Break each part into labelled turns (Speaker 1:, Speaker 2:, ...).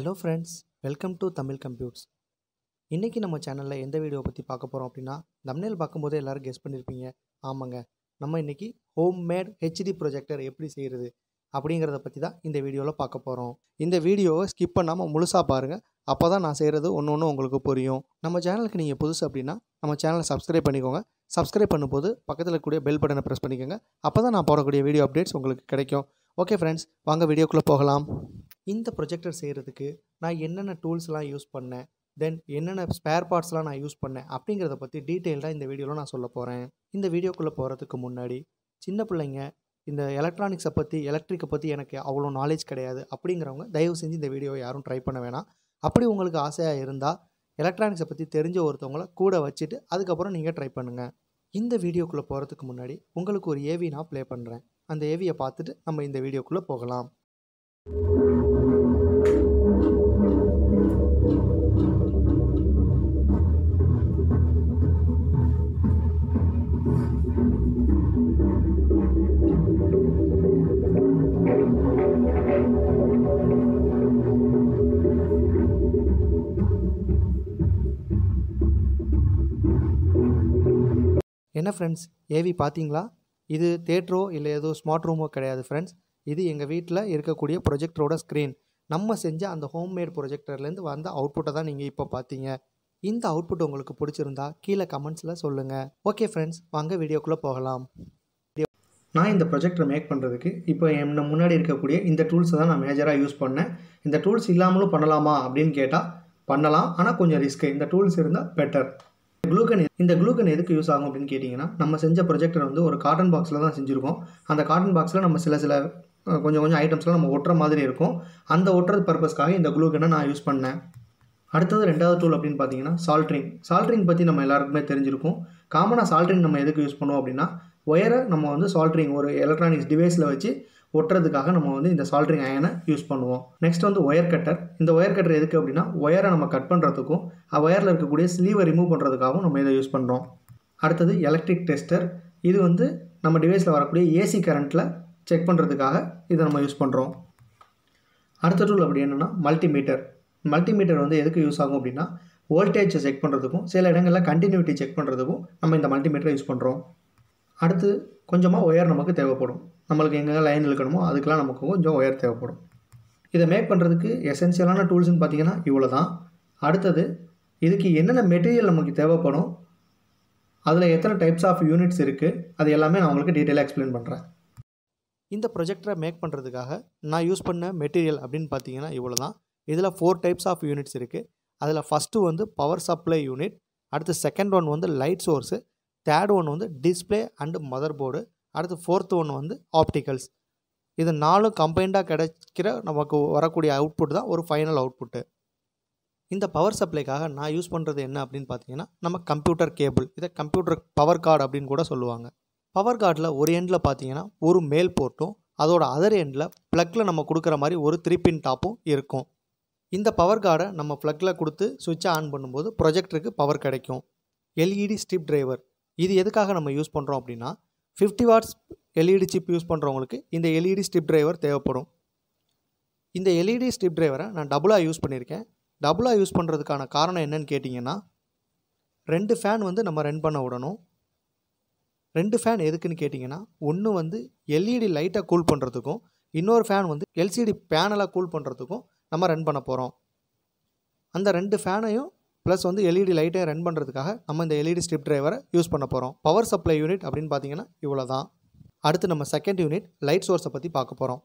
Speaker 1: hello friends welcome to Tamil computes இன்றைக்கி நம்ம சேனலில் எந்த வீடியோ பற்றி பார்க்க போகிறோம் அப்படின்னா தம்னேல் பார்க்கும்போது எல்லோரும் கெஸ் பண்ணியிருப்பீங்க ஆமாங்க நம்ம இன்றைக்கி ஹோம் மேட் ஹெச்டி ப்ரொஜெக்டர் எப்படி செய்கிறது அப்படிங்கிறத பற்றி தான் இந்த வீடியோவில் பார்க்க போகிறோம் இந்த வீடியோவை ஸ்கிப் பண்ணாமல் முழுசாக பாருங்கள் அப்போ தான் நான் செய்கிறது ஒன்று ஒன்று உங்களுக்கு புரியும் நம்ம சேனலுக்கு நீங்கள் புதுசு அப்படின்னா நம்ம சேனலை சப்ஸ்கிரைப் பண்ணிக்கோங்க சப்ஸ்கிரைப் பண்ணும்போது பக்கத்தில் கூடிய பெல் பட்டனை ப்ரெஸ் பண்ணிக்கோங்க அப்போ தான் நான் போடக்கூடிய வீடியோ அப்டேட்ஸ் உங்களுக்கு கிடைக்கும் ஓகே ஃப்ரெண்ட்ஸ் வாங்க வீடியோக்குள்ளே போகலாம் இந்த ப்ரொஜெக்டர் செய்கிறதுக்கு நான் என்னென்ன டூல்ஸ்லாம் யூஸ் பண்ணேன் தென் என்னென்ன ஸ்பேர் பார்ட்ஸ்லாம் நான் யூஸ் பண்ணேன் அப்படிங்கிறத பற்றி டீட்டெயில்டாக இந்த வீடியோவில் நான் சொல்ல போகிறேன் இந்த வீடியோக்குள்ளே போகிறதுக்கு முன்னாடி சின்ன பிள்ளைங்க இந்த எலக்ட்ரானிக்ஸை பற்றி எலக்ட்ரிக்கை பற்றி எனக்கு அவ்வளோ நாலேஜ் கிடையாது அப்படிங்கிறவங்க தயவு செஞ்சு இந்த வீடியோவை யாரும் ட்ரை பண்ண வேணாம் அப்படி உங்களுக்கு ஆசையாக இருந்தால் எலக்ட்ரானிக்ஸை பற்றி தெரிஞ்ச ஒருத்தவங்கள கூட வச்சுட்டு அதுக்கப்புறம் நீங்கள் ட்ரை பண்ணுங்கள் இந்த வீடியோக்குள்ளே போகிறதுக்கு முன்னாடி உங்களுக்கு ஒரு ஏவி நான் ப்ளே பண்ணுறேன் அந்த ஏவியை பார்த்துட்டு நம்ம இந்த வீடியோக்குள்ளே போகலாம் என்ன ஃப்ரெண்ட்ஸ் ஏவி பார்த்தீங்களா இது தேட்ரோ இல்லை ஏதோ ஸ்மார்ட் ரூமோ கிடையாது ஃப்ரெண்ட்ஸ் இது எங்கள் வீட்டில் இருக்கக்கூடிய ப்ரொஜெக்டரோட ஸ்க்ரீன் நம்ம செஞ்ச அந்த ஹோம்மேட் ப்ரொஜெக்டர்லேருந்து வந்த அவுட்புட்டை தான் நீங்கள் இப்போ பார்த்தீங்க இந்த அவுட்புட் உங்களுக்கு பிடிச்சிருந்தா கீழே கமெண்ட்ஸில் சொல்லுங்கள் ஓகே ஃப்ரெண்ட்ஸ் வாங்க வீடியோக்குள்ளே போகலாம் நான் இந்த ப்ரொஜெக்டரை மேக் பண்ணுறதுக்கு இப்போ என்ன முன்னாடி இருக்கக்கூடிய இந்த டூல்ஸை தான் நான் மேஜராக யூஸ் பண்ணேன் இந்த டூல்ஸ் இல்லாமலும் பண்ணலாமா அப்படின்னு கேட்டால் பண்ணலாம் ஆனால் கொஞ்சம் ரிஸ்க்கு இந்த டூல்ஸ் இருந்தால் பெட்டர் குளூக்கன் இந்த குளூக்கன் எதுக்கு யூஸ் ஆகும் அப்படின்னு கேட்டிங்கன்னா நம்ம செஞ்ச ப்ரொஜெக்டர் வந்து ஒரு காட்டன் பாக்ஸில் தான் செஞ்சுருக்கோம் அந்த காட்டன் பாக்ஸில் நம்ம சில சில கொஞ்சம் கொஞ்சம் ஐட்டம்ஸ்லாம் நம்ம ஒட்டுற மாதிரி இருக்கும் அந்த ஒட்டுறது பர்பஸ்க்காக இந்த குளூக்கனை நான் யூஸ் பண்ணேன் அடுத்தது ரெண்டாவது டூல் அப்படின்னு பார்த்தீங்கன்னா சால்ட்ரிங் சால்ட்ரிங் பற்றி நம்ம எல்லாருக்குமே தெரிஞ்சிருக்கும் காமனாக சால்ட்ரிங் நம்ம எதுக்கு யூஸ் பண்ணுவோம் அப்படின்னா ஒயரை நம்ம வந்து சால்ட்ரிங் ஒரு எலக்ட்ரானிக்ஸ் டிவைஸில் வச்சு ஒட்டுறதுக்காக நம்ம வந்து இந்த சால்ட்ரிங் அயனை யூஸ் பண்ணுவோம் நெக்ஸ்ட் வந்து ஒயர் கட்டர் இந்த ஒயர் கட்டர் எதுக்கு அப்படின்னா ஒயரை நம்ம கட் பண்ணுறதுக்கும் ஒயரில் இருக்கக்கூடிய ஸ்லீவை ரிமூவ் பண்ணுறதுக்காகவும் நம்ம இதை யூஸ் பண்ணுறோம் அடுத்தது எலக்ட்ரிக் டெஸ்டர் இது வந்து நம்ம டிவைஸில் வரக்கூடிய ஏசி கரண்ட்டில் செக் பண்ணுறதுக்காக இதை நம்ம யூஸ் பண்ணுறோம் அடுத்த டூல் அப்படி என்னென்னா மல்டிமீட்டர் மல்டிமீட்டர் வந்து எதுக்கு யூஸ் ஆகும் அப்படின்னா வோல்டேஜை செக் பண்ணுறதுக்கும் சில இடங்களில் கண்டினியூட்டி செக் பண்ணுறதுக்கும் நம்ம இந்த மல்டிமீட்டரை யூஸ் பண்ணுறோம் அடுத்து கொஞ்சமாக ஒயர் நமக்கு தேவைப்படும் நம்மளுக்கு எங்கே லைன் இழுக்கணுமோ அதுக்கெலாம் நமக்கு கொஞ்சம் ஒயர் தேவைப்படும் இதை மேக் பண்ணுறதுக்கு எசென்சியலான டூல்ஸ்னு பார்த்தீங்கன்னா இவ்வளோ தான் அடுத்தது இதுக்கு என்னென்ன மெட்டீரியல் நமக்கு தேவைப்படும் அதில் எத்தனை டைப்ஸ் ஆஃப் யூனிட்ஸ் இருக்குது அது எல்லாமே நான் உங்களுக்கு டீட்டெயிலாக எக்ஸ்பிளைன் பண்ணுறேன் இந்த ப்ரொஜெக்டரை மேக் பண்ணுறதுக்காக நான் யூஸ் பண்ண மெட்டீரியல் அப்படின்னு பார்த்தீங்கன்னா இவ்வளோ தான் இதில் ஃபோர் டைப்ஸ் ஆஃப் யூனிட்ஸ் இருக்குது அதில் ஃபஸ்ட்டு வந்து பவர் சப்ளை யூனிட் அடுத்து செகண்ட் ஒன் வந்து லைட் சோர்ஸு தேர்ட் ஒன் வந்து டிஸ்பிளே அண்டு மதர் போர்டு அடுத்து ஃபோர்த் ஒன்று வந்து ஆப்டிக்கல்ஸ் இது நாலும் கம்பைண்டாக கிடைக்கிற நமக்கு வரக்கூடிய அவுட்புட் தான் ஒரு ஃபைனல் அவுட்புட்டு இந்த பவர் சப்ளைக்காக நான் யூஸ் பண்ணுறது என்ன அப்படின்னு பார்த்தீங்கன்னா நம்ம கம்ப்யூட்டர் கேபிள் இதை கம்ப்யூட்டர் பவர் கார்டு அப்படின்னு கூட சொல்லுவாங்க பவர் கார்டில் ஒரு எண்டில் பார்த்தீங்கன்னா ஒரு மேல் போர்ட்டும் அதோட அதர் எண்டில் ப்ளக்கில் நம்ம கொடுக்குற மாதிரி ஒரு த்ரீ பின் டாப்பும் இருக்கும் இந்த பவர் கார்டை நம்ம ப்ளக்கில் கொடுத்து சுவிட்சை ஆன் பண்ணும்போது ப்ரொஜெக்டருக்கு பவர் கிடைக்கும் எல்இடி ஸ்டிப் டிரைவர் இது எதுக்காக நம்ம யூஸ் பண்ணுறோம் அப்படின்னா fifty watts LED chip e use பண்ணுறவங்களுக்கு இந்த எல்இடி ஸ்டிப் டிரைவர் தேவைப்படும் இந்த எல்இடி ஸ்டிப் டிரைவரை நான் டபுளாக யூஸ் பண்ணியிருக்கேன் டபுளாக யூஸ் பண்ணுறதுக்கான காரணம் என்னன்னு கேட்டிங்கன்னா ரெண்டு ஃபேன் வந்து நம்ம ரன் பண்ண விடணும் ரெண்டு ஃபேன் எதுக்குன்னு கேட்டிங்கன்னா ஒன்று வந்து எல்இடி லைட்டாக e கூல் பண்ணுறதுக்கும் இன்னொரு ஃபேன் வந்து எல்சிடி பேனலாக கூல் பண்ணுறதுக்கும் நம்ம ரன் பண்ண போகிறோம் அந்த ரெண்டு ஃபேனையும் ப்ளஸ் வந்து எல்இடி லைட்டை e ரன் பண்ணுறதுக்காக நம்ம இந்த எல்இடி ஸ்ட்ரிப் டிரைவரை யூஸ் பண்ண போகிறோம் பவர் சப்ளை யூனிட் அப்படின்னு பார்த்தீங்கன்னா இவ்வளோ தான் அடுத்து நம்ம செகண்ட் யூனிட் லைட் சோர்ஸை பற்றி பார்க்க போகிறோம்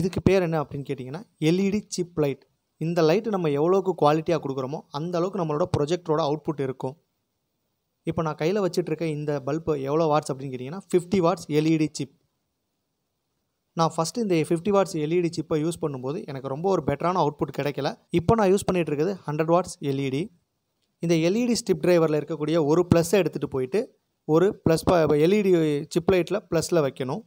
Speaker 1: இதுக்கு பேர் என்ன அப்படின்னு கேட்டிங்கன்னா எல்இடி சிப் e லைட் இந்த லைட்டு நம்ம எவ்வளோக்கு குவாலிட்டியாக கொடுக்குறோமோ அந்த அளவுக்கு நம்மளோட ப்ரொஜெக்டரோட அவுட்புட் இருக்கும் இப்போ நான் கையில் இருக்க இந்த பல்பு எவ்வளோ வாட்ஸ் அப்படின்னு கேட்டிங்கன்னா fifty watts LED chip e நான் ஃபஸ்ட்டு இந்த ஃபிஃப்டி வாட்ஸ் எல்இடி சிப்பை யூஸ் பண்ணும்போது எனக்கு ரொம்ப ஒரு பெட்டரான அவுட்புட் கிடைக்கல இப்போ நான் யூஸ் பண்ணிகிட்டு இருக்குது ஹண்ட்ரட் வாட்ஸ் எல்இடி இந்த எல்இடி ஸ்டிப் டிரைவரில் இருக்கக்கூடிய ஒரு ப்ளஸ்ஸை எடுத்துகிட்டு போயிட்டு ஒரு ப்ளஸ் எல்இடி சிப் லைட்டில் ப்ளஸில் வைக்கணும்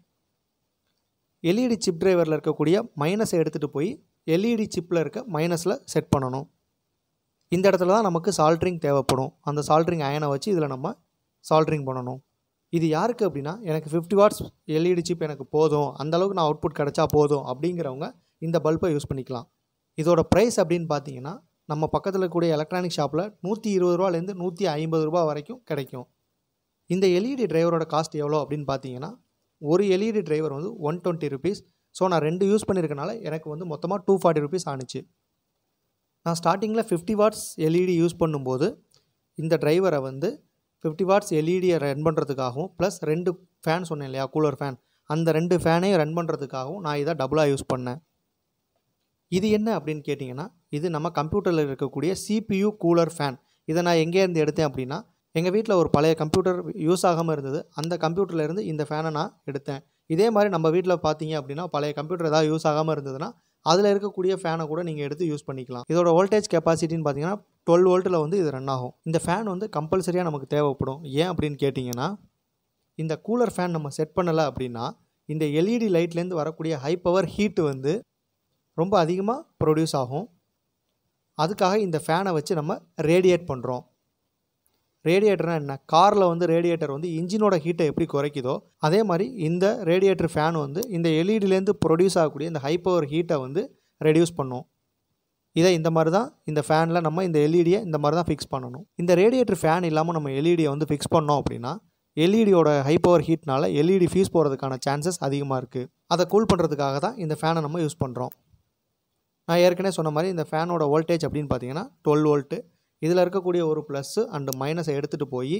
Speaker 1: எல்இடி சிப் டிரைவரில் இருக்கக்கூடிய மைனஸை எடுத்துகிட்டு போய் எல்இடி e சிப்பில் இருக்க மைனஸில் செட் பண்ணணும் இந்த இடத்துல தான் நமக்கு சால்ட்ரிங் தேவைப்படும் அந்த சால்ட்ரிங் அயனை வச்சு இதில் நம்ம சால்ட்ரிங் பண்ணணும் இது யாருக்கு அப்படின்னா எனக்கு ஃபிஃப்டி வாட்ஸ் எல்இடி சிப் எனக்கு போதும் அந்தளவுக்கு நான் அவுட்புட் கிடச்சா போதும் அப்படிங்கிறவங்க இந்த பல்பை யூஸ் பண்ணிக்கலாம் இதோட ப்ரைஸ் அப்படின்னு பார்த்தீங்கன்னா நம்ம பக்கத்தில் இருக்கக்கூடிய எலக்ட்ரானிக் ஷாப்பில் நூற்றி இருபது ரூபாலேருந்து நூற்றி ஐம்பது ரூபா வரைக்கும் கிடைக்கும் இந்த எல்இடி டிரைவரோட காஸ்ட் எவ்வளோ அப்படின்னு பார்த்தீங்கன்னா ஒரு எல்இடி டிரைவர் e வந்து ஒன் டுவெண்ட்டி ருபீஸ் ஸோ நான் ரெண்டு யூஸ் பண்ணியிருக்கனால எனக்கு வந்து மொத்தமாக டூ ஃபார்ட்டி ருபீஸ் ஆணுச்சு நான் ஸ்டார்டிங்கில் ஃபிஃப்டி வாட்ஸ் எல்இடி யூஸ் பண்ணும்போது இந்த டிரைவரை வந்து ஃபிஃப்டி வாட்ஸ் எல்இடியை e ரன் பண்ணுறதுக்காகவும் ப்ளஸ் ரெண்டு ஃபேன் சொன்னேன் இல்லையா கூலர் ஃபேன் அந்த ரெண்டு ஃபேனையும் ரன் பண்ணுறதுக்காகவும் நான் இதை டபுளாக யூஸ் பண்ணேன் இது என்ன அப்படின்னு கேட்டிங்கன்னா இது நம்ம கம்ப்யூட்டரில் இருக்கக்கூடிய சிபியு கூலர் ஃபேன் இதை நான் எங்கேருந்து எடுத்தேன் அப்படின்னா எங்கள் வீட்டில் ஒரு பழைய கம்ப்யூட்டர் யூஸ் ஆகாமல் இருந்தது அந்த கம்ப்யூட்டர்லேருந்து இந்த ஃபேனை நான் எடுத்தேன் இதே மாதிரி நம்ம வீட்டில் பார்த்தீங்க அப்படின்னா பழைய கம்ப்யூட்டர் ஏதாவது யூஸ் ஆகாமல் இருந்ததுன்னா அதில் இருக்கக்கூடிய ஃபேனை கூட நீங்கள் எடுத்து யூஸ் பண்ணிக்கலாம் இதோட வோல்டேஜ் கெப்பாசிட்டின்னு பார்த்தீங்கன்னா டுவெல் வோல்ட்டில் வந்து இது ரன் ஆகும் இந்த ஃபேன் வந்து கம்பல்சரியாக நமக்கு தேவைப்படும் ஏன் அப்படின்னு கேட்டிங்கன்னா இந்த கூலர் ஃபேன் நம்ம செட் பண்ணலை அப்படின்னா இந்த எல்இடி e லைட்லேருந்து வரக்கூடிய ஹை பவர் ஹீட்டு வந்து ரொம்ப அதிகமாக ப்ரொடியூஸ் ஆகும் அதுக்காக இந்த ஃபேனை வச்சு நம்ம ரேடியேட் பண்ணுறோம் ரேடியேட்டர்னா என்ன காரில் வந்து ரேடியேட்டர் வந்து இன்ஜினோட ஹீட்டை எப்படி குறைக்குதோ அதே மாதிரி இந்த ரேடியேட்டர் ஃபேன் வந்து இந்த எல்இடிலேருந்து ப்ரொடியூஸ் ஆகக்கூடிய இந்த ஹை பவர் ஹீட்டை வந்து ரெடியூஸ் பண்ணும் இதை இந்த மாதிரி தான் இந்த ஃபேனில் நம்ம இந்த எல்இடியை இந்த மாதிரி தான் ஃபிக்ஸ் பண்ணணும் இந்த ரேடியேட்டர் ஃபேன் இல்லாமல் நம்ம எல்இடியை வந்து ஃபிக்ஸ் பண்ணோம் அப்படின்னா எல்இடியோட ஹை பவர் ஹீட்னால் எல்இடி ஃபீஸ் போகிறதுக்கான சான்சஸ் அதிகமாக இருக்குது அதை கூல் பண்ணுறதுக்காக தான் இந்த ஃபேனை நம்ம யூஸ் பண்ணுறோம் நான் ஏற்கனவே சொன்ன மாதிரி இந்த ஃபேனோட வோல்டேஜ் அப்படின்னு பார்த்தீங்கன்னா டுவெல் வோல்ட்டு இதில் இருக்கக்கூடிய ஒரு ப்ளஸ்ஸு அண்டு மைனஸை எடுத்துகிட்டு போய்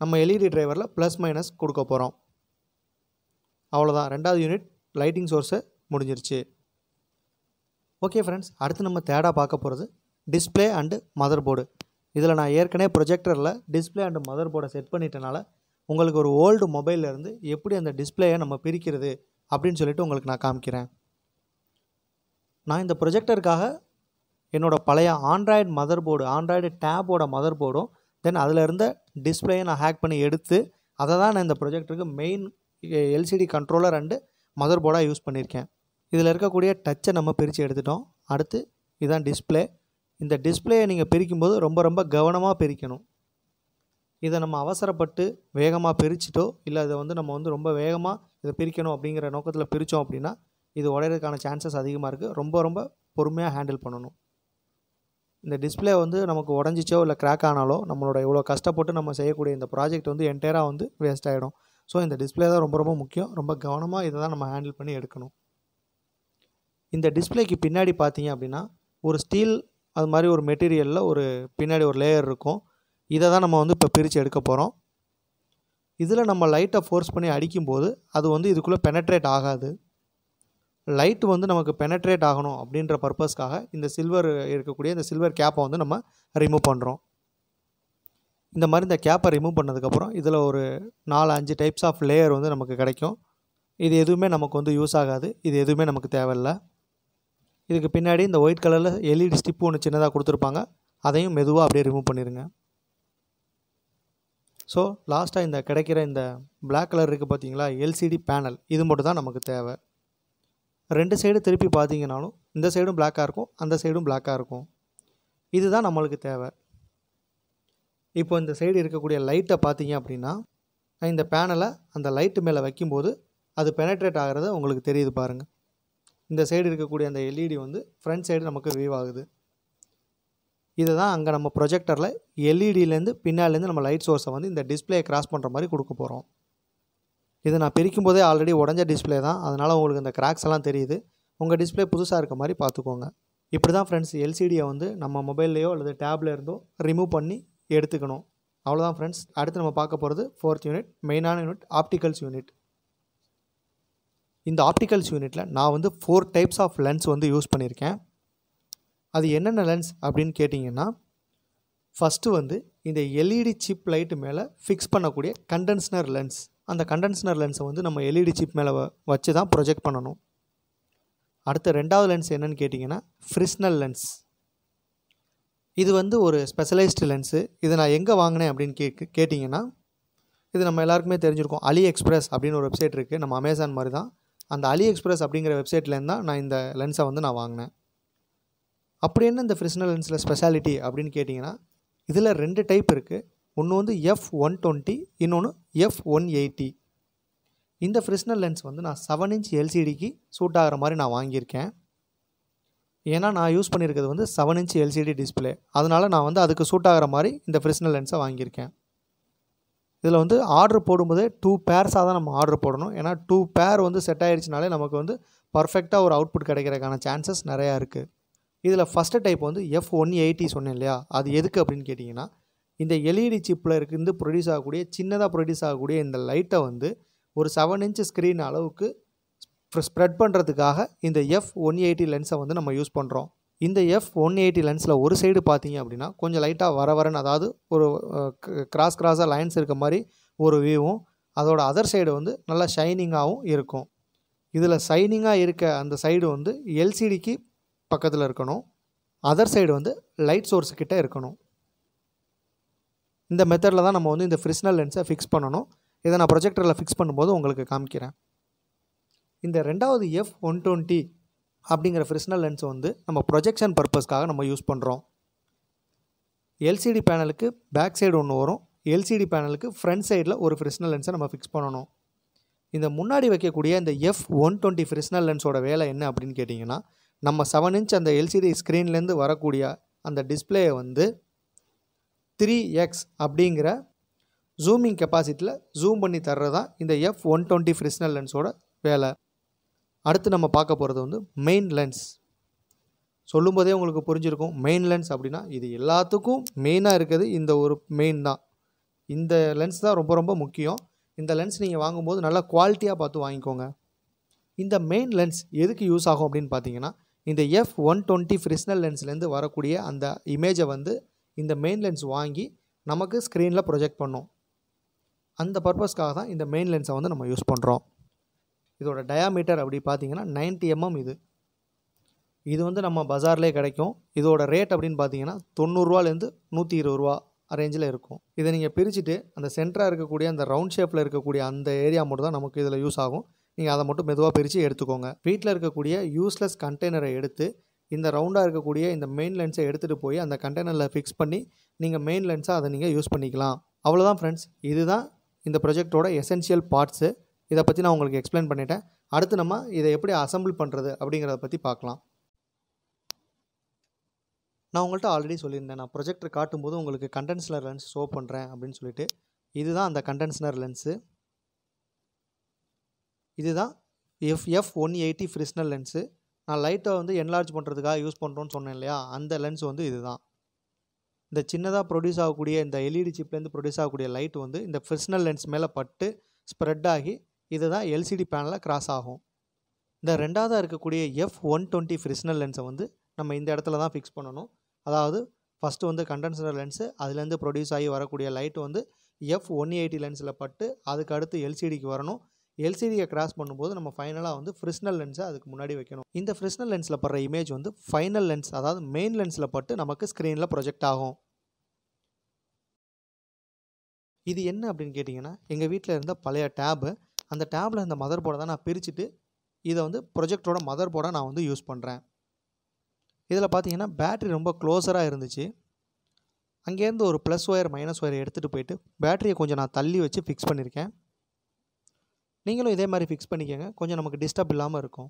Speaker 1: நம்ம எல்இடி டிரைவரில் ப்ளஸ் மைனஸ் கொடுக்க போகிறோம் அவ்வளோதான் ரெண்டாவது யூனிட் லைட்டிங் சோர்ஸு முடிஞ்சிருச்சு ஓகே ஃப்ரெண்ட்ஸ் அடுத்து நம்ம தேடாக பார்க்க போகிறது டிஸ்பிளே அண்டு மதர் போர்டு இதில் நான் ஏற்கனவே ப்ரொஜெக்டரில் டிஸ்பிளே அண்டு மதர் போர்டை செட் பண்ணிட்டனால உங்களுக்கு ஒரு ஓல்டு மொபைல்லேருந்து எப்படி அந்த டிஸ்பிளேயை நம்ம பிரிக்கிறது அப்படின்னு சொல்லிட்டு உங்களுக்கு நான் காமிக்கிறேன் நான் இந்த ப்ரொஜெக்டருக்காக என்னோடய பழைய ஆண்ட்ராய்டு மதர் போர்டு ஆண்ட்ராய்டு டேப்போட மதர் போர்டும் தென் அதில் இருந்த டிஸ்பிளேயை நான் ஹேக் பண்ணி எடுத்து அதை தான் நான் இந்த ப்ரொஜெக்டருக்கு main LCD controller and mother போர்டாக யூஸ் பண்ணியிருக்கேன் இதில் இருக்கக்கூடிய டச்சை நம்ம பிரித்து எடுத்துட்டோம் அடுத்து இதுதான் டிஸ்பிளே இந்த டிஸ்பிளேயை நீங்கள் பிரிக்கும்போது ரொம்ப ரொம்ப கவனமாக பிரிக்கணும் இதை நம்ம அவசரப்பட்டு வேகமாக பிரிச்சுட்டோ இல்லை அதை வந்து நம்ம வந்து ரொம்ப வேகமாக இதை பிரிக்கணும் அப்படிங்கிற நோக்கத்தில் பிரித்தோம் அப்படின்னா இது உடையிறதுக்கான சான்சஸ் அதிகமாக இருக்குது ரொம்ப ரொம்ப பொறுமையாக ஹேண்டில் பண்ணணும் இந்த டிஸ்பிளே வந்து நமக்கு உடஞ்சிச்சோ இல்லை கிராக் ஆனாலோ நம்மளோட இவ்வளோ கஷ்டப்பட்டு நம்ம செய்யக்கூடிய இந்த ப்ராஜெக்ட் வந்து என்டையராக வந்து வேஸ்ட் ஆகிடும் ஸோ இந்த டிஸ்பிளே தான் ரொம்ப ரொம்ப முக்கியம் ரொம்ப கவனமாக இதை தான் நம்ம ஹேண்டில் பண்ணி எடுக்கணும் இந்த டிஸ்பிளேக்கு பின்னாடி பார்த்தீங்க அப்படின்னா ஒரு ஸ்டீல் அது மாதிரி ஒரு மெட்டீரியலில் ஒரு பின்னாடி ஒரு லேயர் இருக்கும் இதை தான் நம்ம வந்து இப்போ பிரித்து எடுக்க போகிறோம் இதில் நம்ம லைட்டை ஃபோர்ஸ் பண்ணி அடிக்கும்போது அது வந்து இதுக்குள்ளே பெனட்ரேட் ஆகாது லைட் வந்து நமக்கு பெனட்ரேட் ஆகணும் அப்படின்ற பர்பஸ்க்காக இந்த சில்வர் இருக்கக்கூடிய இந்த சில்வர் கேப்பை வந்து நம்ம ரிமூவ் பண்ணுறோம் இந்த மாதிரி இந்த கேப்பை ரிமூவ் பண்ணதுக்கப்புறம் இதில் ஒரு நாலு அஞ்சு டைப்ஸ் ஆஃப் லேயர் வந்து நமக்கு கிடைக்கும் இது எதுவுமே நமக்கு வந்து யூஸ் ஆகாது இது எதுவுமே நமக்கு தேவையில்லை இதுக்கு பின்னாடி இந்த ஒயிட் கலரில் எல்இடி ஸ்டிப்பு ஒன்று சின்னதாக கொடுத்துருப்பாங்க அதையும் மெதுவாக அப்படியே ரிமூவ் பண்ணிடுங்க ஸோ லாஸ்ட்டாக இந்த கிடைக்கிற இந்த பிளாக் கலர் இருக்குது பார்த்தீங்களா எல்சிடி பேனல் இது மட்டும் தான் நமக்கு தேவை ரெண்டு சைடு திருப்பி பார்த்தீங்கனாலும் இந்த சைடும் பிளாக்காக இருக்கும் அந்த சைடும் பிளாக்காக இருக்கும் இதுதான் நம்மளுக்கு தேவை இப்போ இந்த சைடு இருக்கக்கூடிய லைட்டை பார்த்தீங்க அப்படின்னா இந்த பேனலை அந்த லைட்டு மேலே வைக்கும்போது அது பெனட்ரேட் ஆகிறத உங்களுக்கு தெரியுது பாருங்கள் இந்த சைடு இருக்கக்கூடிய அந்த எல்இடி வந்து ஃப்ரண்ட் சைடு நமக்கு வீவ் ஆகுது இதை தான் அங்கே நம்ம ப்ரொஜெக்டரில் எல்இடியிலேருந்து பின்னாலேருந்து நம்ம லைட் சோர்ஸை வந்து இந்த டிஸ்பிளே கிராஸ் பண்ணுற மாதிரி கொடுக்க போகிறோம் இது நான் பிரிக்கும் போதே ஆல்ரெடி உடஞ்ச டிஸ்பிளே தான் அதனால் உங்களுக்கு இந்த கிராக்ஸ் எல்லாம் தெரியுது உங்கள் டிஸ்பிளே புதுசாக இருக்க மாதிரி பார்த்துக்கோங்க இப்படி தான் ஃப்ரெண்ட்ஸ் எல்சிடியை வந்து நம்ம மொபைல்லையோ அல்லது டேப்ல இருந்தோ ரிமூவ் பண்ணி எடுத்துக்கணும் அவ்வளோதான் ஃப்ரெண்ட்ஸ் அடுத்து நம்ம பார்க்க போகிறது ஃபோர்த் யூனிட் மெயினான யூனிட் ஆப்டிக்கல்ஸ் யூனிட் இந்த ஆப்டிக்கல்ஸ் யூனிட்டில் நான் வந்து ஃபோர் டைப்ஸ் ஆஃப் லென்ஸ் வந்து யூஸ் பண்ணியிருக்கேன் அது என்னென்ன லென்ஸ் அப்படின்னு கேட்டிங்கன்னா ஃபஸ்ட்டு வந்து இந்த எல்இடி சிப் லைட்டு மேலே ஃபிக்ஸ் பண்ணக்கூடிய கண்டென்ஸ்னர் லென்ஸ் அந்த கண்டென்சனர் லென்ஸை வந்து நம்ம எல்இடி சிப் மேலே வச்சு தான் ப்ரொஜெக்ட் பண்ணணும் அடுத்த ரெண்டாவது லென்ஸ் என்னன்னு கேட்டிங்கன்னா ஃப்ரிஸ்னல் லென்ஸ் இது வந்து ஒரு ஸ்பெஷலைஸ்டு லென்ஸு இதை நான் எங்கே வாங்கினேன் அப்படின்னு கே கேட்டிங்கன்னா இது நம்ம எல்லாருக்குமே தெரிஞ்சிருக்கோம் அலி எக்ஸ்பிரஸ் அப்படின்னு ஒரு வெப்சைட் இருக்குது நம்ம அமேசான் மாதிரி தான் அந்த அலி எக்ஸ்பிரஸ் அப்படிங்கிற வெப்சைட்லேருந்து தான் நான் இந்த லென்ஸை வந்து நான் வாங்கினேன் அப்படி என்ன இந்த ஃப்ரிஸ்னல் லென்ஸில் ஸ்பெஷாலிட்டி அப்படின்னு கேட்டிங்கன்னா இதில் ரெண்டு டைப் இருக்குது ஒன்று வந்து எஃப் ஒன் டுவெண்ட்டி இன்னொன்று எஃப் ஒன் எயிட்டி இந்த ஃப்ரெஷ்னர் லென்ஸ் வந்து நான் செவன் இன்ச் எல்சிடிக்கு சூட் ஆகிற மாதிரி நான் வாங்கியிருக்கேன் ஏன்னா நான் யூஸ் பண்ணியிருக்கிறது வந்து செவன் இன்ச் எல்சிடி டிஸ்பிளே அதனால் நான் வந்து அதுக்கு சூட் ஆகிற மாதிரி இந்த ஃப்ரெஷ்னர் லென்ஸை வாங்கியிருக்கேன் இதில் வந்து ஆர்டர் போடும்போதே டூ பேர்ஸாக தான் நம்ம ஆர்டர் போடணும் ஏன்னா டூ பேர் வந்து செட் ஆகிடுச்சினாலே நமக்கு வந்து பர்ஃபெக்டாக ஒரு அவுட்புட் கிடைக்கிறதுக்கான சான்சஸ் நிறையா இருக்குது இதில் ஃபஸ்ட்டு டைப் வந்து எஃப் ஒன் எயிட்டி சொன்னேன் இல்லையா அது எதுக்கு அப்படின்னு கேட்டிங்கன்னா இந்த எல்இடி e சிப்பில் இருந்து ப்ரொடியூஸ் ஆகக்கூடிய சின்னதாக ப்ரொடியூஸ் ஆகக்கூடிய இந்த லைட்டை வந்து ஒரு செவன் இன்ச் ஸ்க்ரீன் அளவுக்கு ஸ்ப்ரெட் பண்ணுறதுக்காக இந்த எஃப் ஒன் எயிட்டி லென்ஸை வந்து நம்ம யூஸ் பண்ணுறோம் இந்த எஃப் ஒன் எயிட்டி லென்ஸில் ஒரு சைடு பார்த்தீங்க அப்படின்னா கொஞ்சம் லைட்டாக வர வரன்னு அதாவது ஒரு கிராஸ் கிராஸாக லைன்ஸ் இருக்க மாதிரி ஒரு வியூவும் அதோட அதர் சைடு வந்து நல்லா ஷைனிங்காகவும் இருக்கும் இதில் ஷைனிங்காக இருக்க அந்த சைடு வந்து எல்சிடிக்கு பக்கத்தில் இருக்கணும் அதர் சைடு வந்து லைட் சோர்ஸ் கிட்டே இருக்கணும் இந்த மெத்தடில் தான் நம்ம வந்து இந்த ஃப்ரிஸ்னல் லென்ஸை ஃபிக்ஸ் பண்ணணும் இதை நான் ப்ரொஜெக்டரில் ஃபிக்ஸ் பண்ணும்போது உங்களுக்கு காமிக்கிறேன் இந்த ரெண்டாவது எஃப் ஒன் டுவெண்ட்டி அப்படிங்கிற ஃப்ரிஸ்னல் லென்ஸ் வந்து நம்ம ப்ரொஜெக்ஷன் பர்பஸ்க்காக நம்ம யூஸ் பண்ணுறோம் எல்சிடி பேனலுக்கு பேக் சைடு ஒன்று வரும் எல்சிடி பேனலுக்கு ஃப்ரண்ட் சைடில் ஒரு ஃப்ரிஸ்னல் லென்ஸை நம்ம ஃபிக்ஸ் பண்ணணும் இந்த முன்னாடி வைக்கக்கூடிய இந்த எஃப் ஒன் டுவெண்ட்டி ஃப்ரிஸ்னல் லென்ஸோட வேலை என்ன அப்படின்னு கேட்டிங்கன்னா நம்ம செவன் இன்ச் அந்த எல்சிடி ஸ்க்ரீன்லேருந்து வரக்கூடிய அந்த டிஸ்பிளேயை வந்து த்ரீ எக்ஸ் அப்படிங்கிற ஜூமிங் கெப்பாசிட்டியில் ஜூம் பண்ணி தர்றது தான் இந்த எஃப் ஒன் டுவெண்ட்டி ஃப்ரிஸ்னல் லென்ஸோட வேலை அடுத்து நம்ம பார்க்க போகிறது வந்து மெயின் லென்ஸ் சொல்லும்போதே உங்களுக்கு புரிஞ்சிருக்கும் மெயின் லென்ஸ் அப்படின்னா இது எல்லாத்துக்கும் மெயினாக இருக்குது இந்த ஒரு மெயின் தான் இந்த லென்ஸ் தான் ரொம்ப ரொம்ப முக்கியம் இந்த லென்ஸ் நீங்கள் வாங்கும்போது நல்லா குவாலிட்டியாக பார்த்து வாங்கிக்கோங்க இந்த மெயின் லென்ஸ் எதுக்கு யூஸ் ஆகும் அப்படின்னு பார்த்தீங்கன்னா இந்த எஃப் ஒன் டுவெண்ட்டி ஃப்ரிஸ்னல் லென்ஸ்லேருந்து வரக்கூடிய அந்த இமேஜை வந்து இந்த மெயின் லென்ஸ் வாங்கி நமக்கு ஸ்க்ரீனில் ப்ரொஜெக்ட் பண்ணும் அந்த பர்பஸ்க்காக தான் இந்த மெயின் லென்ஸை வந்து நம்ம யூஸ் பண்ணுறோம் இதோட டயாமீட்டர் அப்படி பார்த்தீங்கன்னா நைன்ட்டி எம்எம் இது இது வந்து நம்ம பஜார்லேயே கிடைக்கும் இதோட ரேட் அப்படின்னு பார்த்தீங்கன்னா தொண்ணூறுரூவாலேருந்து நூற்றி இருபது ரூபா ரேஞ்சில் இருக்கும் இதை நீங்கள் பிரிச்சுட்டு அந்த சென்டராக இருக்கக்கூடிய அந்த ரவுண்ட் ஷேப்பில் இருக்கக்கூடிய அந்த ஏரியா மட்டும் தான் நமக்கு இதில் யூஸ் ஆகும் நீங்கள் அதை மட்டும் மெதுவாக பிரித்து எடுத்துக்கோங்க வீட்டில் இருக்கக்கூடிய யூஸ்லெஸ் கண்டெய்னரை எடுத்து இந்த ரவுண்டாக இருக்கக்கூடிய இந்த மெயின் லென்ஸை எடுத்துகிட்டு போய் அந்த கண்டெய்னரில் ஃபிக்ஸ் பண்ணி நீங்கள் மெயின் லென்ஸாக அதை நீங்கள் யூஸ் பண்ணிக்கலாம் அவ்வளோதான் ஃப்ரெண்ட்ஸ் இதுதான் இந்த ப்ரொஜெக்டோட எசென்ஷியல் பார்ட்ஸு இதை பற்றி நான் உங்களுக்கு எக்ஸ்பிளைன் பண்ணிட்டேன் அடுத்து நம்ம இதை எப்படி அசம்பிள் பண்ணுறது அப்படிங்கிறத பற்றி பார்க்கலாம் நான் உங்கள்கிட்ட ஆல்ரெடி சொல்லியிருந்தேன் நான் ப்ரொஜெக்டர் காட்டும்போது உங்களுக்கு கண்டென்ஸ்னர் லென்ஸ் ஷோ பண்ணுறேன் அப்படின்னு சொல்லிட்டு இதுதான் அந்த கண்டென்ஸ்னர் லென்ஸு இதுதான் F F one eighty fresnel lens நான் லைட்டை வந்து என்லார்ஜ் பண்ணுறதுக்காக யூஸ் பண்ணுறோன்னு சொன்னேன் இல்லையா அந்த லென்ஸ் வந்து இதுதான் இந்த சின்னதாக ப்ரொடியூஸ் ஆகக்கூடிய இந்த எல்இடி சிப்லேருந்து ப்ரொடியூஸ் ஆகக்கூடிய லைட் வந்து இந்த ஃபிர்ஸ்னல் லென்ஸ் மேலே பட்டு ஸ்ப்ரெட் ஆகி இது தான் எல்சிடி பேனலில் கிராஸ் ஆகும் இந்த ரெண்டாவதாக இருக்கக்கூடிய எஃப் ஒன் டுவெண்ட்டி ஃப்ரிஸ்னல் லென்ஸை வந்து நம்ம இந்த இடத்துல தான் ஃபிக்ஸ் பண்ணணும் அதாவது ஃபஸ்ட்டு வந்து கண்டென்சர் லென்ஸு அதுலேருந்து ப்ரொடியூஸ் ஆகி வரக்கூடிய லைட் வந்து எஃப் ஒன் எயிட்டி லென்ஸில் பட்டு அதுக்கு அடுத்து எல்சிடிக்கு வரணும் எல்சிடியை கிராஸ் பண்ணும்போது நம்ம ஃபைனலாக வந்து ஃப்ரிஸ்னல் லென்ஸை அதுக்கு முன்னாடி வைக்கணும் இந்த ஃப்ரிஸ்னல் லென்ஸில் படுற இமேஜ் வந்து ஃபைனல் லென்ஸ் அதாவது மெயின் லென்ஸில் பட்டு நமக்கு ஸ்க்ரீனில் ப்ரொஜெக்ட் ஆகும் இது என்ன அப்படின்னு கேட்டிங்கன்னா எங்கள் வீட்டில் இருந்த பழைய டேபு அந்த டேபில் இந்த மதர் போர்டை தான் நான் பிரிச்சுட்டு இதை வந்து ப்ரொஜெக்டோட மதர் போர்டை நான் வந்து யூஸ் பண்ணுறேன் இதில் பார்த்தீங்கன்னா பேட்ரி ரொம்ப க்ளோஸராக இருந்துச்சு அங்கேருந்து ஒரு ப்ளஸ் ஒயர் மைனஸ் ஒயர் எடுத்துகிட்டு போயிட்டு பேட்டரியை கொஞ்சம் நான் தள்ளி வச்சு ஃபிக்ஸ் பண்ணியிருக்கேன் நீங்களும் இதே மாதிரி ஃபிக்ஸ் பண்ணிக்கோங்க கொஞ்சம் நமக்கு டிஸ்டர்ப் இல்லாமல் இருக்கும்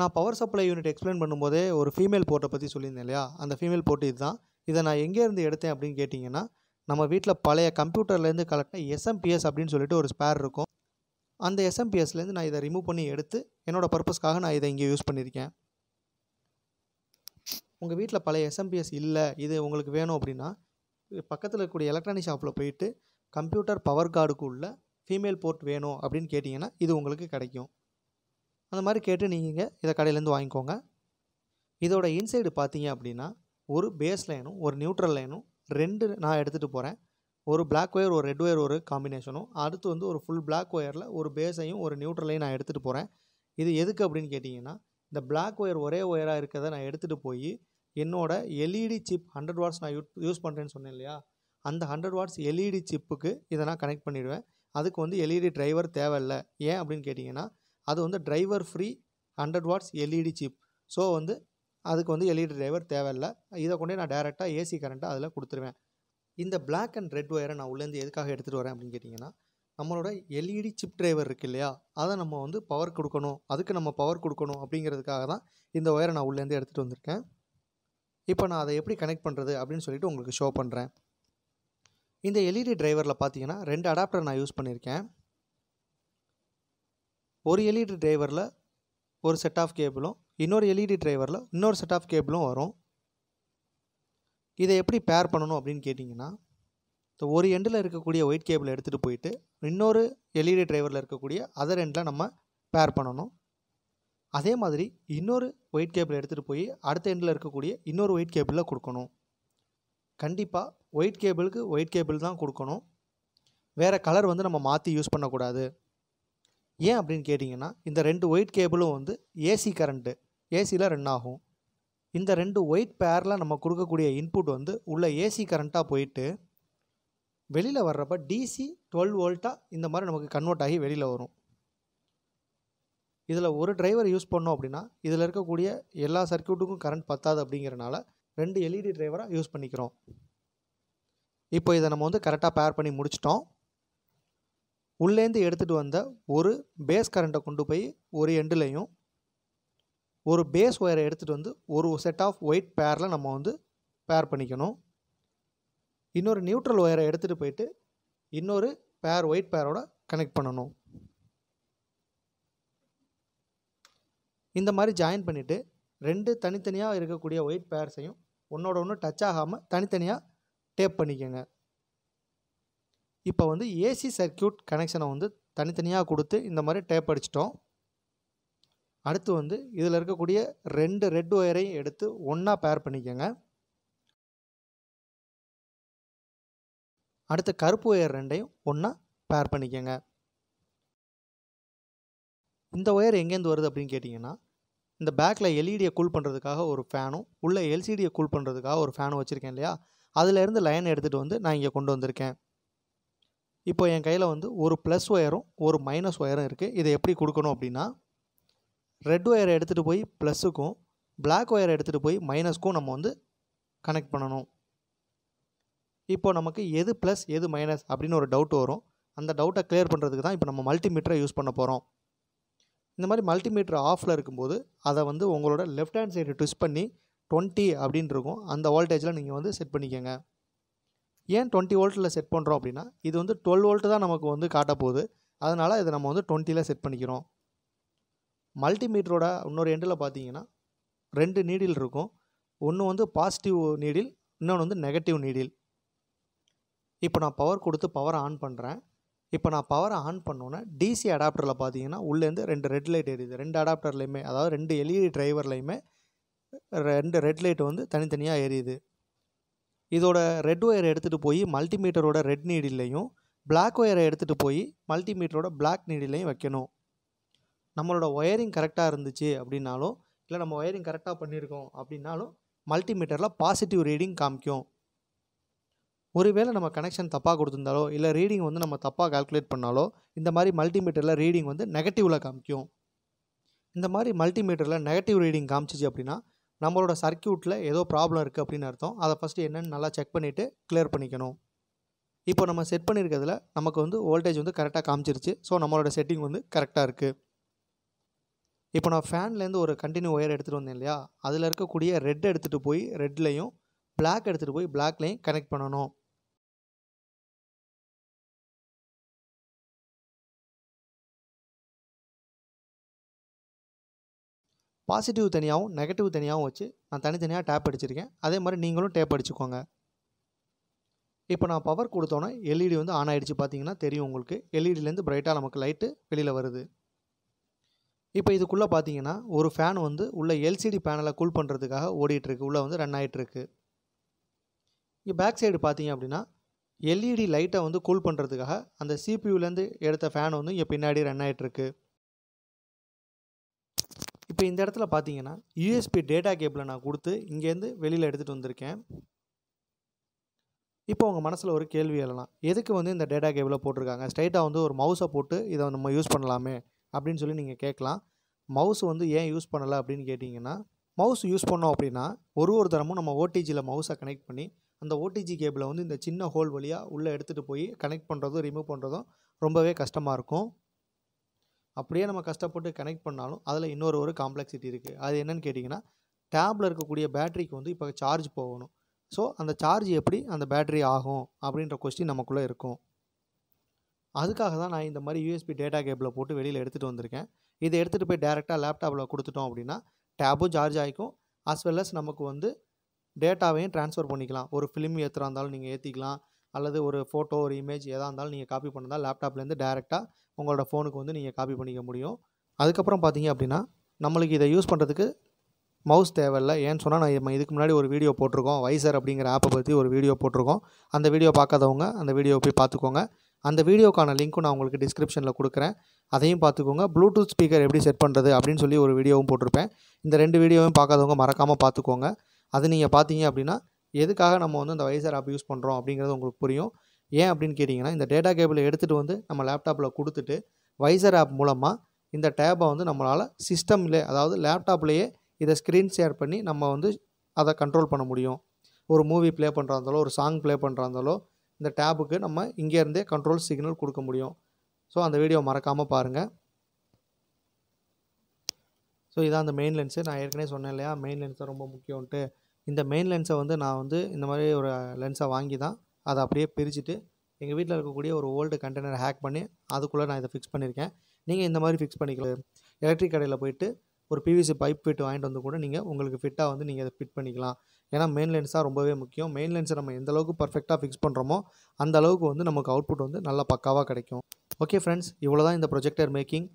Speaker 1: நான் பவர் சப்ளை யூனிட் எக்ஸ்பிளைன் பண்ணும்போதே ஒரு ஃபீமேல் போர்ட்டை பற்றி சொல்லியிருந்தேன் இல்லையா அந்த ஃபீமேல் போர்ட்டு இதுதான் இதை நான் எங்கேருந்து எடுத்தேன் அப்படின்னு கேட்டிங்கன்னா நம்ம வீட்டில் பழைய கம்ப்யூட்டர்லேருந்து கலெக்டாக எஸ்எம்பிஎஸ் அப்படின்னு சொல்லிட்டு ஒரு ஸ்பேர் இருக்கும் அந்த எஸ்எம்பிஎஸ்லேருந்து நான் இதை ரிமூவ் பண்ணி எடுத்து என்னோடய பர்பஸ்க்காக நான் இதை இங்கே யூஸ் பண்ணியிருக்கேன் உங்கள் வீட்டில் பழைய எஸ்எம்பிஎஸ் இல்லை இது உங்களுக்கு வேணும் அப்படின்னா பக்கத்தில் இருக்கக்கூடிய எலக்ட்ரானிக் ஷாப்பில் போயிட்டு கம்ப்யூட்டர் பவர் கார்டுக்கு உள்ள ஃபீமேல் போர்ட் வேணும் அப்படின்னு கேட்டிங்கன்னா இது உங்களுக்கு கிடைக்கும் அந்த மாதிரி கேட்டு நீங்கள் இதை கடையிலேருந்து வாங்கிக்கோங்க இதோட இன்சைடு பார்த்தீங்க அப்படின்னா ஒரு பேஸ் லைனும் ஒரு நியூட்ரல் லைனும் ரெண்டு நான் எடுத்துகிட்டு போகிறேன் ஒரு பிளாக் ஒயர் ஒரு ரெட் ஒயர் ஒரு காம்பினேஷனும் அடுத்து வந்து ஒரு ஃபுல் பிளாக் ஒயரில் ஒரு பேஸையும் ஒரு நியூட்ரலையும் நான் எடுத்துகிட்டு போகிறேன் இது எதுக்கு அப்படின்னு கேட்டிங்கன்னா இந்த பிளாக் ஒயர் ஒரே ஒயராக இருக்கிறத நான் எடுத்துகிட்டு போய் என்னோட எல்இடி சிப் ஹண்ட்ரட் வாட்ஸ் நான் யூ யூஸ் பண்ணுறேன்னு சொன்னேன் இல்லையா அந்த ஹண்ட்ரட் வாட்ஸ் எல்இடி சிப்புக்கு இதை நான் கனெக்ட் பண்ணிவிடுவேன் அதுக்கு வந்து எல்இடி டிரைவர் e தேவையில்ல ஏன் அப்படின்னு கேட்டிங்கன்னா அது வந்து driver free hundred watts LED chip so வந்து அதுக்கு வந்து எல்இடி டிரைவர் இல்லை இதை கொண்டே நான் டேரெக்டாக ஏசி கரண்ட்டை அதில் கொடுத்துருவேன் இந்த பிளாக் அண்ட் ரெட் ஒயரை நான் உள்ளேருந்து எதுக்காக எடுத்துகிட்டு வரேன் அப்படின்னு கேட்டிங்கன்னா நம்மளோட எல்இடி சிப் டிரைவர் இருக்குது இல்லையா அதை நம்ம வந்து பவர் கொடுக்கணும் அதுக்கு நம்ம பவர் கொடுக்கணும் அப்படிங்கிறதுக்காக தான் இந்த ஒயரை நான் உள்ளேருந்து எடுத்துகிட்டு வந்திருக்கேன் இப்போ நான் அதை எப்படி கனெக்ட் பண்ணுறது அப்படின்னு சொல்லிட்டு உங்களுக்கு ஷோ பண்ணுறேன் இந்த எல்இடி e டிரைவரில் பார்த்தீங்கன்னா ரெண்டு அடாப்டர் நான் யூஸ் பண்ணியிருக்கேன் ஒரு எல்இடி e டிரைவரில் ஒரு செட் ஆஃப் கேபிளும் இன்னொரு எல்இடி e டிரைவரில் இன்னொரு செட் ஆஃப் கேபிளும் வரும் இதை எப்படி பேர் பண்ணணும் அப்படின்னு கேட்டிங்கன்னா இந்த ஒரு எண்டில் இருக்கக்கூடிய ஒயிட் கேபிள் எடுத்துகிட்டு போயிட்டு இன்னொரு எல்இடி டிரைவரில் இருக்கக்கூடிய அதர் எண்டில் நம்ம பேர் பண்ணணும் அதே மாதிரி இன்னொரு ஒயிட் கேபிள் எடுத்துகிட்டு போய் அடுத்த எண்டில் இருக்கக்கூடிய இன்னொரு ஒயிட் கேபிளில் கொடுக்கணும் கண்டிப்பாக ஒயிட் கேபிளுக்கு ஒயிட் கேபிள் தான் கொடுக்கணும் வேறு கலர் வந்து நம்ம மாற்றி யூஸ் பண்ணக்கூடாது ஏன் அப்படின்னு கேட்டிங்கன்னா இந்த ரெண்டு ஒயிட் கேபிளும் வந்து ஏசி கரண்ட்டு ஏசியில் ரன் ஆகும் இந்த ரெண்டு ஒயிட் பேரில் நம்ம கொடுக்கக்கூடிய இன்புட் வந்து உள்ள ஏசி கரண்ட்டாக போயிட்டு வெளியில் வர்றப்ப டிசி டுவெல் வோல்ட்டாக இந்த மாதிரி நமக்கு கன்வெர்ட் ஆகி வெளியில் வரும் இதில் ஒரு டிரைவர் யூஸ் பண்ணோம் அப்படின்னா இதில் இருக்கக்கூடிய எல்லா சர்க்கியூட்டுக்கும் கரண்ட் பத்தாது அப்படிங்கிறனால ரெண்டு எல்இடி டிரைவராக யூஸ் பண்ணிக்கிறோம் இப்போ இதை நம்ம வந்து கரெக்டாக பேர் பண்ணி முடிச்சிட்டோம் உள்ளேருந்து எடுத்துகிட்டு வந்த ஒரு பேஸ் கரண்ட்டை கொண்டு போய் ஒரு எண்டுலேயும் ஒரு பேஸ் ஒயரை எடுத்துகிட்டு வந்து ஒரு செட் ஆஃப் ஒயிட் பேரில் நம்ம வந்து பேர் பண்ணிக்கணும் இன்னொரு நியூட்ரல் ஒயரை எடுத்துகிட்டு போயிட்டு இன்னொரு பேர் ஒயிட் பேரோட கனெக்ட் பண்ணணும் இந்த மாதிரி ஜாயின் பண்ணிவிட்டு ரெண்டு தனித்தனியாக இருக்கக்கூடிய ஒயிட் பேர்ஸையும் ஒன்றோட ஒன்று டச் ஆகாமல் தனித்தனியாக டேப் பண்ணிக்கோங்க இப்போ வந்து ஏசி சர்க்கியூட் கனெக்ஷனை வந்து தனித்தனியாக கொடுத்து இந்த மாதிரி டேப் அடிச்சிட்டோம் அடுத்து வந்து இதில் இருக்கக்கூடிய ரெண்டு ரெட் ஒயரையும் எடுத்து ஒன்றா பேர் பண்ணிக்கோங்க அடுத்து கருப்பு ஒயர் ரெண்டையும் ஒன்றா பேர் பண்ணிக்கோங்க இந்த ஒயர் எங்கேருந்து வருது அப்படின்னு கேட்டிங்கன்னா இந்த பேக்கில் எல்இடியை e கூல் பண்ணுறதுக்காக ஒரு ஃபேனும் உள்ளே எல்சிடியை கூல் பண்ணுறதுக்காக ஒரு ஃபேனும் வச்சுருக்கேன் இல்லையா அதிலேருந்து லைன் எடுத்துகிட்டு வந்து நான் இங்கே கொண்டு வந்திருக்கேன் இப்போ என் கையில் வந்து ஒரு ப்ளஸ் ஒயரும் ஒரு மைனஸ் ஒயரும் இருக்குது இதை எப்படி கொடுக்கணும் அப்படின்னா ரெட் ஒயரை எடுத்துகிட்டு போய் ப்ளஸுக்கும் பிளாக் ஒயரை எடுத்துகிட்டு போய் மைனஸ்க்கும் நம்ம வந்து கனெக்ட் பண்ணணும் இப்போ நமக்கு எது ப்ளஸ் எது மைனஸ் அப்படின்னு ஒரு டவுட் வரும் அந்த டவுட்டை கிளியர் பண்ணுறதுக்கு தான் இப்போ நம்ம மல்டிமீட்டரை யூஸ் பண்ண போகிறோம் இந்த மாதிரி மல்டிமீட்டர் ஆஃபில் இருக்கும்போது அதை வந்து உங்களோட லெஃப்ட் ஹேண்ட் சைடு ட்விஸ்ட் பண்ணி டுவெண்ட்டி அப்படின்னு இருக்கும் அந்த வோல்டேஜில் நீங்கள் வந்து செட் பண்ணிக்கோங்க ஏன் டுவெண்ட்டி வோல்ட்டில் செட் பண்ணுறோம் அப்படின்னா இது வந்து டுவெல் வோல்ட்டு தான் நமக்கு வந்து காட்டப்போகுது அதனால் இதை நம்ம வந்து டுவெண்ட்டியில் செட் பண்ணிக்கிறோம் மல்டிமீட்டரோட இன்னொரு எண்டில் பார்த்தீங்கன்னா ரெண்டு நீடில் இருக்கும் ஒன்று வந்து பாசிட்டிவ் நீடில் இன்னொன்று வந்து நெகட்டிவ் நீடில் இப்போ நான் பவர் கொடுத்து பவர் ஆன் பண்ணுறேன் இப்போ நான் பவரை ஆன் பண்ணோன்னே டிசி அடாப்டரில் பார்த்தீங்கன்னா உள்ளேருந்து ரெண்டு ரெட் லைட் எரியுது ரெண்டு அடாப்டர்லேயுமே அதாவது ரெண்டு எல்இடி டிரைவர்லையுமே ரெண்டு ரெட் லைட் வந்து தனித்தனியாக எரியுது இதோட ரெட் ஒயரை எடுத்துகிட்டு போய் மல்டிமீட்டரோட ரெட் நீடிலையும் பிளாக் ஒயரை எடுத்துகிட்டு போய் மல்டிமீட்டரோட பிளாக் நீடிலையும் வைக்கணும் நம்மளோட ஒயரிங் கரெக்டாக இருந்துச்சு அப்படின்னாலும் இல்லை நம்ம ஒயரிங் கரெக்டாக பண்ணியிருக்கோம் அப்படின்னாலும் மல்டிமீட்டரில் பாசிட்டிவ் ரீடிங் காமிக்கும் ஒருவேளை நம்ம கனெக்ஷன் தப்பாக கொடுத்துருந்தாலோ இல்லை ரீடிங் வந்து நம்ம தப்பாக கால்குலேட் பண்ணாலோ இந்த மாதிரி மல்டிமீட்டரில் ரீடிங் வந்து நெகட்டிவில் காமிக்கும் இந்த மாதிரி மல்டிமீட்டரில் நெகட்டிவ் ரீடிங் காமிச்சிச்சு அப்படின்னா நம்மளோட சர்க்கியூட்டில் ஏதோ ப்ராப்ளம் இருக்குது அப்படின்னு அர்த்தம் அதை ஃபஸ்ட்டு என்னென்னு நல்லா செக் பண்ணிவிட்டு கிளியர் பண்ணிக்கணும் இப்போ நம்ம செட் பண்ணியிருக்கிறதுல நமக்கு வந்து வோல்டேஜ் வந்து கரெக்டாக காமிச்சிருச்சு ஸோ நம்மளோட செட்டிங் வந்து கரெக்டாக இருக்குது இப்போ நான் ஃபேன்லேருந்து ஒரு கண்டினியூ ஒயர் எடுத்துகிட்டு வந்தேன் இல்லையா அதில் இருக்கக்கூடிய ரெட் எடுத்துகிட்டு போய் ரெட்லேயும் பிளாக் எடுத்துகிட்டு போய் பிளாக்லேயும் கனெக்ட் பண்ணணும் பாசிட்டிவ் தனியாகவும் நெகட்டிவ் தனியாகவும் வச்சு நான் தனித்தனியாக டேப் அடிச்சிருக்கேன் அதே மாதிரி நீங்களும் டேப் அடிச்சுக்கோங்க இப்போ நான் பவர் கொடுத்தோன்னே எல்இடி e வந்து ஆன் ஆகிடுச்சு பார்த்தீங்கன்னா தெரியும் உங்களுக்கு எல்இடிலேருந்து e பிரைட்டாக நமக்கு லைட்டு வெளியில் வருது இப்போ இதுக்குள்ளே பார்த்தீங்கன்னா ஒரு ஃபேன் வந்து உள்ளே எல்சிடி பேனலை கூல் பண்ணுறதுக்காக ஓடிட்டுருக்கு உள்ளே வந்து ரன் ஆகிட்டுருக்கு இங்கே பேக் சைடு பார்த்தீங்க அப்படின்னா எல்இடி லைட்டை e வந்து கூல் பண்ணுறதுக்காக அந்த சிபியூலேருந்து எடுத்த ஃபேன் வந்து இங்கே பின்னாடி ரன் ஆகிட்டுருக்கு இப்போ இந்த இடத்துல பார்த்தீங்கன்னா யூஎஸ்பி டேட்டா கேபிளை நான் கொடுத்து இங்கேருந்து வெளியில் எடுத்துகிட்டு வந்திருக்கேன் இப்போ உங்கள் மனசில் ஒரு கேள்வி எழலாம் எதுக்கு வந்து இந்த டேட்டா கேபிளை போட்டிருக்காங்க ஸ்ட்ரைட்டாக வந்து ஒரு மவுஸை போட்டு இதை நம்ம யூஸ் பண்ணலாமே அப்படின்னு சொல்லி நீங்கள் கேட்கலாம் மவுஸ் வந்து ஏன் யூஸ் பண்ணலை அப்படின்னு கேட்டிங்கன்னா மவுஸ் யூஸ் பண்ணோம் அப்படின்னா ஒரு ஒரு தரமும் நம்ம ஓடிஜியில் மவுஸை கனெக்ட் பண்ணி அந்த ஓடிஜி கேபிளை வந்து இந்த சின்ன ஹோல் வழியாக உள்ளே எடுத்துகிட்டு போய் கனெக்ட் பண்ணுறதும் ரிமூவ் பண்ணுறதும் ரொம்பவே கஷ்டமாக இருக்கும் அப்படியே நம்ம கஷ்டப்பட்டு கனெக்ட் பண்ணாலும் அதில் இன்னொரு ஒரு காம்ப்ளெக்சிட்டி இருக்குது அது என்னென்னு கேட்டிங்கன்னா டேப்பில் இருக்கக்கூடிய பேட்டரிக்கு வந்து இப்போ சார்ஜ் போகணும் ஸோ அந்த சார்ஜ் எப்படி அந்த பேட்டரி ஆகும் அப்படின்ற கொஸ்டின் நமக்குள்ளே இருக்கும் அதுக்காக தான் நான் இந்த மாதிரி யூஎஸ்பி டேட்டா கேபிளை போட்டு வெளியில் எடுத்துகிட்டு வந்திருக்கேன் இதை எடுத்துகிட்டு போய் டேரெக்டாக லேப்டாப்பில் கொடுத்துட்டோம் அப்படின்னா டேபும் சார்ஜ் ஆகிக்கும் அஸ் வெல் அஸ் நமக்கு வந்து டேட்டாவையும் ட்ரான்ஸ்ஃபர் பண்ணிக்கலாம் ஒரு ஃபிலிம் ஏற்றுறா இருந்தாலும் நீங்கள் ஏற்றிக்கலாம் அல்லது ஒரு ஃபோட்டோ ஒரு இமேஜ் எதாக இருந்தாலும் நீங்கள் காப்பி பண்ணுறதா லேப்டாப்லேருந்து டேரெக்டாக உங்களோட ஃபோனுக்கு வந்து நீங்கள் காப்பி பண்ணிக்க முடியும் அதுக்கப்புறம் பார்த்தீங்க அப்படின்னா நம்மளுக்கு இதை யூஸ் பண்ணுறதுக்கு மவுஸ் தேவையில்லை ஏன்னு சொன்னால் நான் இதுக்கு முன்னாடி ஒரு வீடியோ போட்டிருக்கோம் வைசர் அப்படிங்கிற ஆப்பை பற்றி ஒரு வீடியோ போட்டிருக்கோம் அந்த வீடியோ பார்க்காதவங்க அந்த வீடியோ போய் பார்த்துக்கோங்க அந்த வீடியோக்கான லிங்க்கும் நான் உங்களுக்கு டிஸ்கிரிப்ஷனில் கொடுக்குறேன் அதையும் பார்த்துக்கோங்க ப்ளூடூத் ஸ்பீக்கர் எப்படி செட் பண்ணுறது அப்படின்னு சொல்லி ஒரு வீடியோவும் போட்டிருப்பேன் இந்த ரெண்டு வீடியோவும் பார்க்காதவங்க மறக்காமல் பார்த்துக்கோங்க அது நீங்கள் பார்த்தீங்க அப்படின்னா எதுக்காக நம்ம வந்து அந்த வைசர் ஆப் யூஸ் பண்ணுறோம் அப்படிங்கிறது உங்களுக்கு புரியும் ஏன் அப்படின்னு கேட்டிங்கன்னா இந்த டேட்டா கேபிளை எடுத்துகிட்டு வந்து நம்ம லேப்டாப்பில் கொடுத்துட்டு வைசர் ஆப் மூலமாக இந்த டேப்பை வந்து நம்மளால் சிஸ்டமில் அதாவது லேப்டாப்லேயே இதை ஸ்க்ரீன் ஷேர் பண்ணி நம்ம வந்து அதை கண்ட்ரோல் பண்ண முடியும் ஒரு மூவி ப்ளே பண்ணுறா இருந்தாலோ ஒரு சாங் ப்ளே பண்ணுறா இருந்தாலோ இந்த டேபுக்கு நம்ம இங்கேருந்தே கண்ட்ரோல் சிக்னல் கொடுக்க முடியும் ஸோ அந்த வீடியோ மறக்காமல் பாருங்கள் ஸோ இதான் அந்த மெயின் லென்ஸு நான் ஏற்கனவே சொன்னேன் இல்லையா மெயின் லென்ஸ் ரொம்ப முக்கியம்ன்ட்டு இந்த மெயின் லென்ஸை வந்து நான் வந்து இந்த மாதிரி ஒரு லென்ஸை வாங்கி தான் அதை அப்படியே பிரிச்சுட்டு எங்கள் வீட்டில் இருக்கக்கூடிய ஒரு ஓல்டு கண்டெய்னர் ஹேக் பண்ணி அதுக்குள்ளே நான் இதை ஃபிக்ஸ் பண்ணியிருக்கேன் நீங்கள் இந்த மாதிரி ஃபிக்ஸ் பண்ணிக்கலாம் எலக்ட்ரிக் கடையில் போயிட்டு ஒரு பிவிசி பைப் ஃபிட் வாங்கிட்டு வந்து கூட நீங்கள் உங்களுக்கு ஃபிட்டாக வந்து நீங்கள் அதை ஃபிட் பண்ணிக்கலாம் ஏன்னா மெயின் லென்ஸாக ரொம்பவே முக்கியம் மெயின் லென்ஸை நம்ம எந்த அளவுக்கு பர்ஃபெக்டாக ஃபிக்ஸ் பண்ணுறோமோ அந்த அளவுக்கு வந்து நமக்கு அவுட்புட் வந்து நல்லா பக்காவாக கிடைக்கும் ஓகே ஃப்ரெண்ட்ஸ் இவ்வளோ தான் இந்த ப்ரொஜெக்டர் மேக்கிங்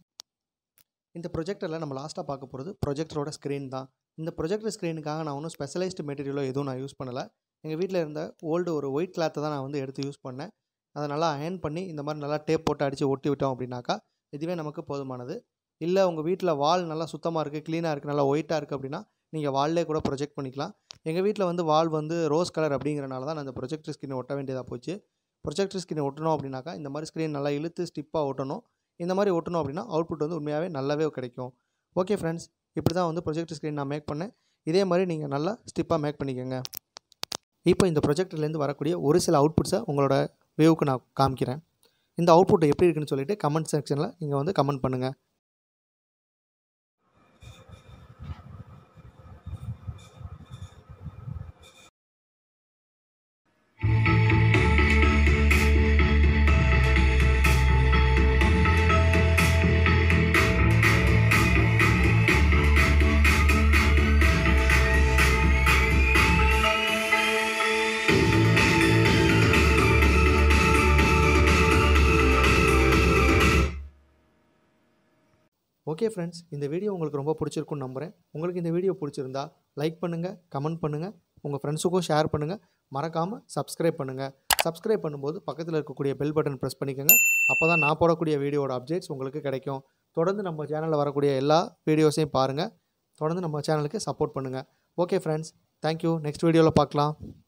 Speaker 1: இந்த ப்ரொஜெக்டரில் நம்ம லாஸ்ட்டாக பார்க்க போகிறது ப்ரொஜெக்டரோட ஸ்க்ரீன் தான் இந்த ப்ரொஜெக்டர் ஸ்க்ரீனுக்காக நான் ஒன்றும் ஸ்பெஷலைஸ்டு மெட்டீரியலோ எதுவும் நான் யூஸ் பண்ணலை எங்கள் வீட்டில் இருந்த ஓல்டு ஒரு ஒயிட் கிளாத்தை தான் நான் வந்து எடுத்து யூஸ் பண்ணேன் அதை நல்லா அயன் பண்ணி இந்த மாதிரி நல்லா டேப் போட்டு அடித்து ஒட்டி விட்டோம் அப்படின்னாக்கா இதுவே நமக்கு போதுமானது இல்லை உங்கள் வீட்டில் வால் நல்லா சுத்தமாக இருக்குது க்ளீனாக இருக்குது நல்லா ஒயிட்டாக இருக்குது அப்படின்னா நீங்கள் வால்லே கூட ப்ரொஜெக்ட் பண்ணிக்கலாம் எங்கள் வீட்டில் வந்து வால் வந்து ரோஸ் கலர் அப்படிங்கிறனால தான் நான் அந்த ப்ரொஜெக்டர் ஸ்க்ரீனை ஒட்ட வேண்டியதாக போச்சு ப்ரொஜெக்டர் ஸ்க்ரீன் ஒட்டணும் அப்படின்னாக்கா இந்த மாதிரி ஸ்க்ரீன் நல்லா இழுத்து ஸ்டிப்பாக ஒட்டணும் இந்த மாதிரி ஒட்டணும் அப்படின்னா அவுட்புட் வந்து உண்மையாகவே நல்லாவே கிடைக்கும் ஓகே ஃப்ரெண்ட்ஸ் இப்படி தான் வந்து ப்ரொஜெக்ட் ஸ்க்ரீன் நான் மேக் பண்ணேன் இதே மாதிரி நீங்கள் நல்லா ஸ்டிப்பாக மேக் பண்ணிக்கோங்க இப்போ இந்த ப்ரொஜெக்டர்லேருந்து வரக்கூடிய ஒரு சில அவுட்புட்ஸை உங்களோட வியூவுக்கு நான் காமிக்கிறேன் இந்த அவுட்புட் எப்படி இருக்குன்னு சொல்லிவிட்டு கமெண்ட் செக்ஷனில் நீங்கள் வந்து கமெண்ட் பண்ணுங்கள் ஓகே ஃப்ரெண்ட்ஸ் இந்த வீடியோ உங்களுக்கு ரொம்ப பிடிச்சிருக்கும்னு நம்புகிறேன் உங்களுக்கு இந்த வீடியோ பிடிச்சிருந்தா லைக் பண்ணுங்கள் கமெண்ட் பண்ணுங்கள் உங்கள் ஃப்ரெண்ட்ஸுக்கும் ஷேர் பண்ணுங்கள் மறக்காமல் சப்ஸ்கிரைப் பண்ணுங்கள் சப்ஸ்கிரைப் பண்ணும்போது பக்கத்தில் இருக்கக்கூடிய பெல் பட்டன் ப்ரெஸ் பண்ணிக்கோங்க அப்போ தான் நான் போடக்கூடிய வீடியோட அப்டேட்ஸ் உங்களுக்கு கிடைக்கும் தொடர்ந்து நம்ம சேனலில் வரக்கூடிய எல்லா வீடியோஸையும் பாருங்கள் தொடர்ந்து நம்ம சேனலுக்கு சப்போர்ட் பண்ணுங்கள் ஓகே ஃப்ரெண்ட்ஸ் தேங்க்யூ நெக்ஸ்ட் வீடியோவில் பார்க்கலாம்